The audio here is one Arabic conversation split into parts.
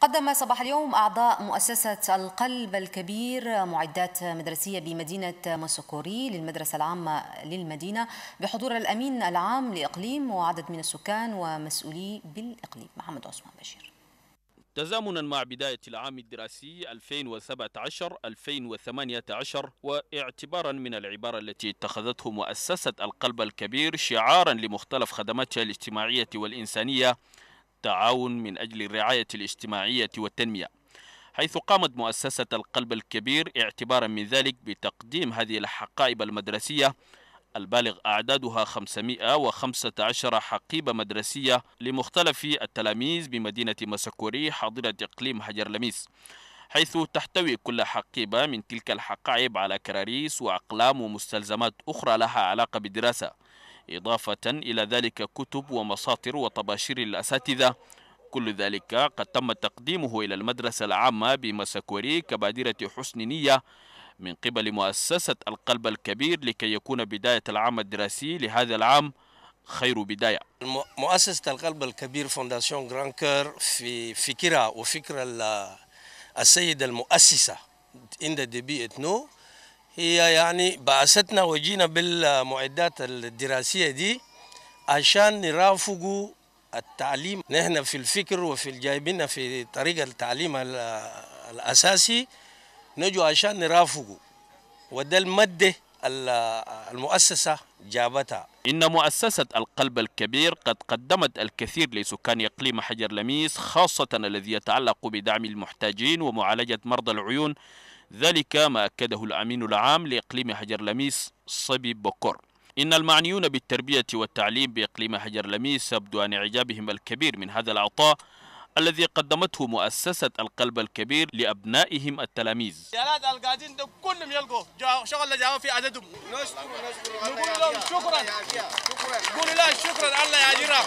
قدم صباح اليوم أعضاء مؤسسة القلب الكبير معدات مدرسية بمدينة مسكوري للمدرسة العامة للمدينة بحضور الأمين العام لإقليم وعدد من السكان ومسؤولي بالإقليم محمد عثمان بشير تزامنا مع بداية العام الدراسي 2017-2018 واعتبارا من العبارة التي اتخذته مؤسسة القلب الكبير شعارا لمختلف خدماتها الاجتماعية والإنسانية التعاون من أجل الرعاية الاجتماعية والتنمية حيث قامت مؤسسة القلب الكبير اعتبارا من ذلك بتقديم هذه الحقائب المدرسية البالغ أعدادها 515 حقيبة مدرسية لمختلف التلاميذ بمدينة مسكوري حاضرة إقليم حجر لميس حيث تحتوي كل حقيبة من تلك الحقائب على كراريس وأقلام ومستلزمات أخرى لها علاقة بالدراسة إضافة إلى ذلك كتب ومساطر وطباشير الأساتذة كل ذلك قد تم تقديمه إلى المدرسة العامة بمساكوري كبادرة حسن نية من قبل مؤسسة القلب الكبير لكي يكون بداية العام الدراسي لهذا العام خير بداية مؤسسة القلب الكبير فونداسيون جران كير في فكرة وفكرة السيدة المؤسسة عند دبي اتنو هي يعني بعثتنا وجينا بالمعدات الدراسية دي عشان نرافقوا التعليم نحن في الفكر وفي الجايبين في طريقة التعليم الأساسي نجوا عشان نرافقوا وده المادة المؤسسة جابتها إن مؤسسة القلب الكبير قد قدمت الكثير لسكان إقليم حجر لميس خاصة الذي يتعلق بدعم المحتاجين ومعالجة مرضى العيون ذلك ما أكده الأمين العام لإقليم حجر لميس صبي بكر إن المعنيون بالتربية والتعليم بإقليم حجر لميس يبدو عن إعجابهم الكبير من هذا العطاء الذي قدمته مؤسسة القلب الكبير لأبنائهم التلاميذ شغل في عددهم نقول لهم شكرا شكرا الله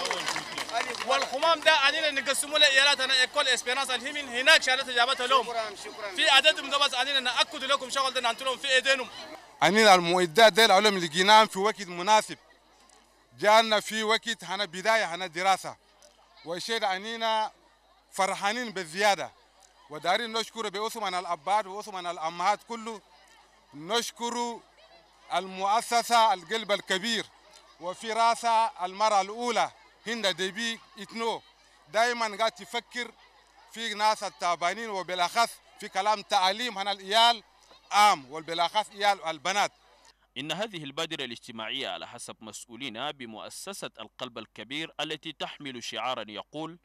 والخمام ده علينا نقسمه لعيالاتنا اكل اسبيرانس الهمين هناك شغلات اجابتها لهم في عدد من بس علينا ناكد لكم شغل ده انتم في ايدينهم علينا المعدات ده العلم لقيناهم في وقت مناسب جانا في وقت هنا بدايه هنا دراسه والشيء علينا فرحانين بالزياده ودارين نشكر بأثمن الأباد وأثمن الأمهات كله نشكر المؤسسة القلب الكبير وفي راسها المرأة الأولى هند ديبي اتنو دائما قاعد تفكر في ناس التعبانين وبالاخص في كلام تعليم هنا الايال عام وبالاخص ايال البنات إن هذه البادرة الاجتماعية على حسب مسؤولين بمؤسسة القلب الكبير التي تحمل شعارا يقول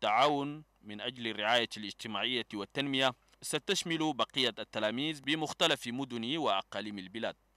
تعاون من أجل الرعاية الاجتماعية والتنمية ستشمل بقية التلاميذ بمختلف مدن وأقاليم البلاد